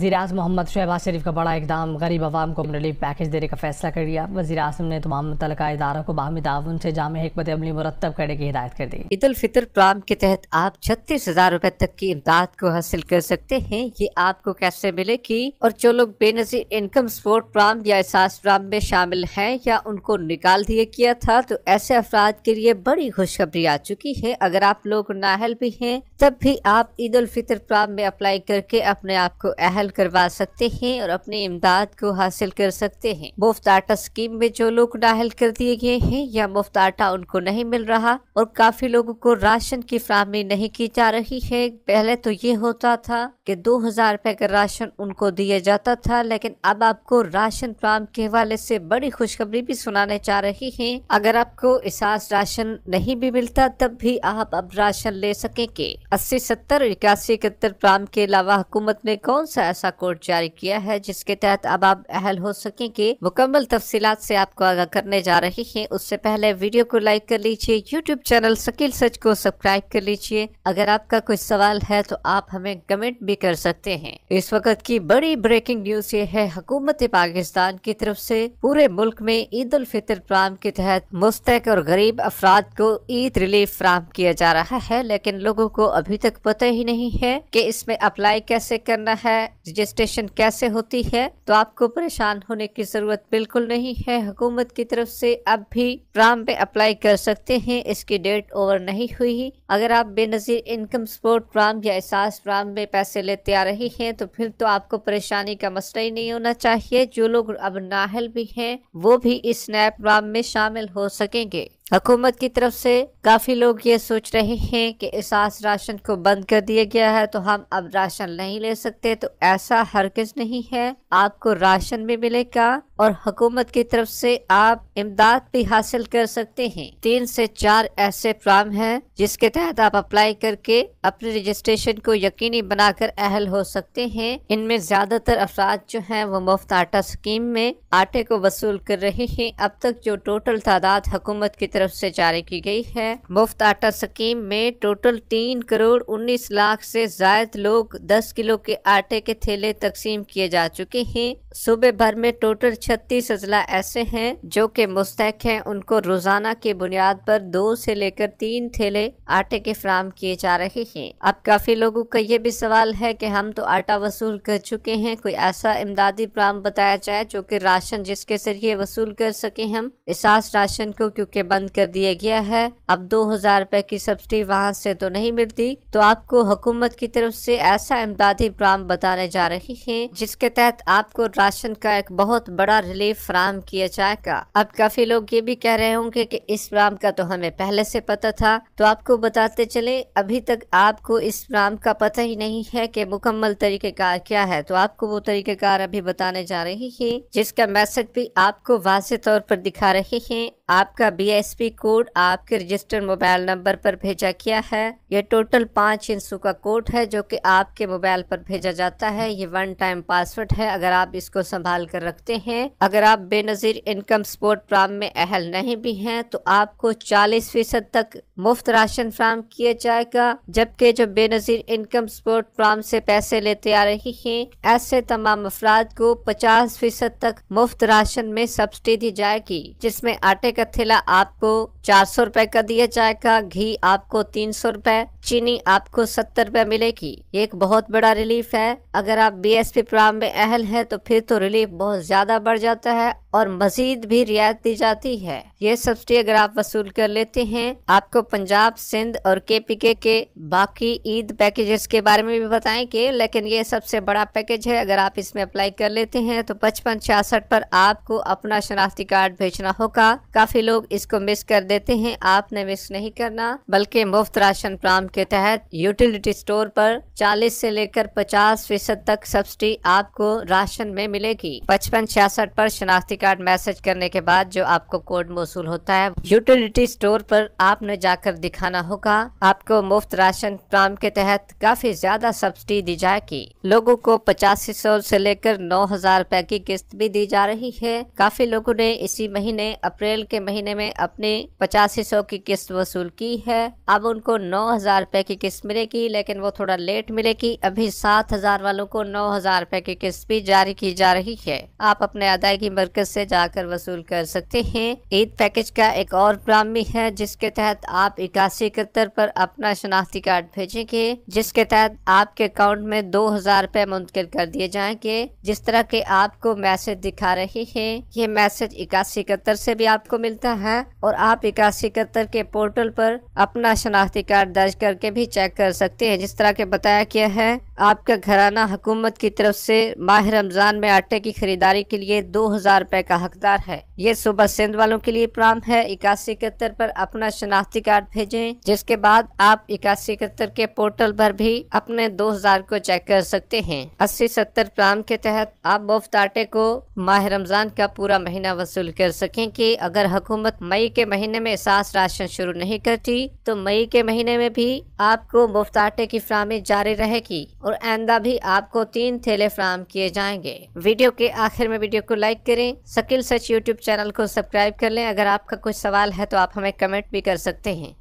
वजी अजम मोहम्मद शहबाज शरीफ का बड़ा इकदाम गरीब आवाम को रिलीफ पैकेज देने का फैसला कर लिया वजी अजम ने तमाम मुतल इदारों को बाहमी ताउन से जाम हमत अमली मुरतब करने की हिदायत कर दी ईद फितर प्लान के तहत आप छत्तीस हजार रूपए तक की इमदाद को हासिल कर सकते हैं ये आपको कैसे मिलेगी और जो लोग बेनजीर इनकम सपोर्ट प्लान या एहसास प्लान में शामिल है या उनको निकाल दिया किया था तो ऐसे अफराद के लिए बड़ी खुशखबरी आ चुकी है अगर आप लोग नाहल भी है तब भी आप ईद फितर प्लान में अप्लाई करके अपने आप को अहल हासिल करवा सकते हैं और अपनी इमदाद को हासिल कर सकते हैं मुफ्त आटा स्कीम में जो लोग दाखिल कर दिए गए हैं या मुफ्त आटा उनको नहीं मिल रहा और काफी लोगों को राशन की फ्राहमी नहीं की जा रही है पहले तो ये होता था कि दो हजार रुपए का राशन उनको दिया जाता था लेकिन अब आपको राशन फ्राम के हवाले से बड़ी खुशखबरी भी सुनाने चाह रही है अगर आपको एहसास राशन नहीं भी मिलता तब भी आप अब राशन ले सकेंगे अस्सी सत्तर इक्यासी इकहत्तर फ्राम के अलावा हुकूमत ने कौन सा खुलासा कोड जारी किया है जिसके तहत अब आप अहल हो सकेंगे मुकम्मल तफसीत से आपको आगा करने जा रहे हैं उससे पहले वीडियो को लाइक कर लीजिए यूट्यूब चैनल सकील सच को सब्सक्राइब कर लीजिए अगर आपका कोई सवाल है तो आप हमें कमेंट भी कर सकते हैं इस वक्त की बड़ी ब्रेकिंग न्यूज ये है हुकूमत पाकिस्तान की तरफ से पूरे मुल्क में ईद उल फितर प्रोग्राम के तहत मुस्तक और गरीब अफराद को ईद रिलीफ फ्राहम किया जा रहा है लेकिन लोगों को अभी तक पता ही नहीं है कि इसमें अप्लाई कैसे करना है रजिस्ट्रेशन कैसे होती है तो आपको परेशान होने की जरूरत बिल्कुल नहीं है हुकूमत की तरफ से अब भी प्राम पे अप्लाई कर सकते हैं इसकी डेट ओवर नहीं हुई अगर आप बेनजीर इनकम सपोर्ट प्राम या एहसास प्राम में पैसे लेते आ रहे हैं तो फिर तो आपको परेशानी का मसला ही नहीं होना चाहिए जो लोग अब नाहल भी हैं वो भी इस नए प्राम में शामिल हो सकेंगे हुकूमत की तरफ से काफ़ी लोग ये सोच रहे हैं कि एहसास राशन को बंद कर दिया गया है तो हम अब राशन नहीं ले सकते तो ऐसा हरगिज नहीं है आपको राशन भी मिलेगा और हुकूमत की तरफ से आप इमदाद भी हासिल कर सकते हैं तीन से चार ऐसे प्लान हैं जिसके तहत आप अप्लाई करके अपने रजिस्ट्रेशन को यकीनी बनाकर अहल हो सकते हैं इनमें ज्यादातर अफराद जो हैं वो मुफ्त आटा स्कीम में आटे को वसूल कर रहे हैं अब तक जो टोटल तादाद हुकूमत की तरफ से जारी की गई है मुफ्त आटा स्कीम में टोटल तीन करोड़ उन्नीस लाख से जायद लोग दस किलो के आटे के थैले तकसीम किए जा चुके हैं सूबे भर में टोटल छत्तीस अजला ऐसे हैं जो कि मुस्तक हैं उनको रोजाना की बुनियाद पर दो से लेकर तीन थैले आटे के फ्राहम किए जा रहे हैं अब काफी लोगों का ये भी सवाल है कि हम तो आटा वसूल कर चुके हैं कोई ऐसा इमदादी प्राम बताया जाए जो कि राशन जिसके जरिए वसूल कर सके हम एहसास राशन को क्योंकि बंद कर दिया गया है अब दो हजार रुपए की सब्सिडी वहाँ से तो नहीं मिलती तो आपको हुकूमत की तरफ से ऐसा इमदादी प्राम बताने जा रहे है जिसके तहत आपको राशन का एक बहुत बड़ा रिलीफ फ्राम किया जाएगा अब काफी लोग ये भी कह रहे होंगे कि इस फ्राम का तो हमें पहले से पता था तो आपको बताते चले अभी तक आपको इस फ्राम का पता ही नहीं है कि मुकम्मल तरीकेकार क्या है तो आपको वो तरीकेकार अभी बताने जा रही है जिसका मैसेज भी आपको वाजे तौर पर दिखा रहे हैं आपका बीएसपी कोड आपके रजिस्टर्ड मोबाइल नंबर पर भेजा गया है यह टोटल पाँच इंसू का कोड है जो कि आपके मोबाइल पर भेजा जाता है ये वन टाइम पासवर्ड है अगर आप इसको संभाल कर रखते हैं अगर आप बेनजीर इनकम सपोर्ट फ्राम में अहल नहीं भी हैं तो आपको चालीस फीसद तक मुफ्त राशन फ्राम किया जाएगा जबकि जो बेनजीर इनकम सपोर्ट फ्राम से पैसे लेते आ रही हैं ऐसे तमाम अफराद को पचास फीसद तक मुफ्त राशन में सब्सिडी दी जाएगी जिसमें आटे का थैला आपको चार सौ रूपए का दिया जाएगा घी आपको तीन सौ रूपए चीनी आपको सत्तर रूपए मिलेगी एक बहुत बड़ा रिलीफ है अगर आप बी एस पी प्रोग्राम में अहल है तो फिर तो रिलीफ बहुत ज्यादा बढ़ जाता है और मजीद भी रियायत दी जाती है ये सब्सिडी अगर आप वसूल कर लेते हैं आपको पंजाब सिंध और के पी के के बाकी ईद पैकेजेस के बारे में भी बताएंगे लेकिन ये सबसे बड़ा पैकेज है अगर आप इसमें अप्लाई कर लेते हैं तो पचपन छियासठ पर आपको अपना शनाख्ती कार्ड भेजना होगा काफी लोग इसको मिस कर देते हैं आपने मिस नहीं करना बल्कि मुफ्त राशन प्लान के तहत यूटिलिटी स्टोर पर चालीस से लेकर पचास फीसद तक सब्सिडी आपको राशन में मिलेगी पचपन छियासठ पर शनाख्ती कार्ड मैसेज करने के बाद जो आपको कोड मौसू होता है यूटिलिटी स्टोर पर आपने जाकर दिखाना होगा आपको मुफ्त राशन प्लान के तहत काफी ज्यादा सब्सिडी दी जाएगी लोगों को पचासी सौ से लेकर नौ हजार रूपए की किस्त भी दी जा रही है काफी लोगों ने इसी महीने अप्रैल के महीने में अपने पचासी सौ की किस्त वसूल की है अब उनको नौ हजार रूपए की किस्त मिलेगी लेकिन वो थोड़ा लेट मिलेगी अभी सात हजार वालों को नौ हजार रूपए की किस्त भी जारी की जा रही है आप अपने अदायगी मरकज से जाकर वसूल कर सकते हैं ईद पैकेज का एक और प्लान भी है जिसके तहत आप इक्यासी इकहत्तर पर अपना शनाख्ती कार्ड भेजेंगे जिसके तहत आपके अकाउंट में दो हजार रूपए मुंतकिल कर दिए जाएंगे जिस तरह के आपको मैसेज दिखा रहे हैं ये मैसेज इक्यासी इकहत्तर से भी आपको मिलता है और आप इक्यासी इकहत्तर के पोर्टल पर अपना शनाख्ती कार्ड दर्ज करके भी चेक कर सकते हैं जिस तरह के बताया गया है आपका घराना हुकूमत की तरफ से माह रमज़ान में आटे की खरीदारी के लिए दो हज़ार रुपए का हकदार है ये सुबह सिंध वालों के लिए प्राम है इक्यासी इकहत्तर पर अपना शनाख्ती कार्ड भेजें जिसके बाद आप इक्यासी इकहत्तर के पोर्टल पर भी अपने दो हजार को चेक कर सकते हैं अस्सी सत्तर प्राम के तहत आप मुफ्त आटे को माह रमज़ान का पूरा महीना वसूल कर सकेंगे अगर हुकूमत मई के महीने में सास राशन शुरू नहीं करती तो मई के महीने में भी आपको मुफ्त आटे की फ्राहमी जारी रहेगी और आंदा भी आपको तीन थैले फ्राहम किए जाएंगे वीडियो के आखिर में वीडियो को लाइक करें सकिल सच यूट्यूब चैनल को सब्सक्राइब कर लें अगर आपका कोई सवाल है तो आप हमें कमेंट भी कर सकते हैं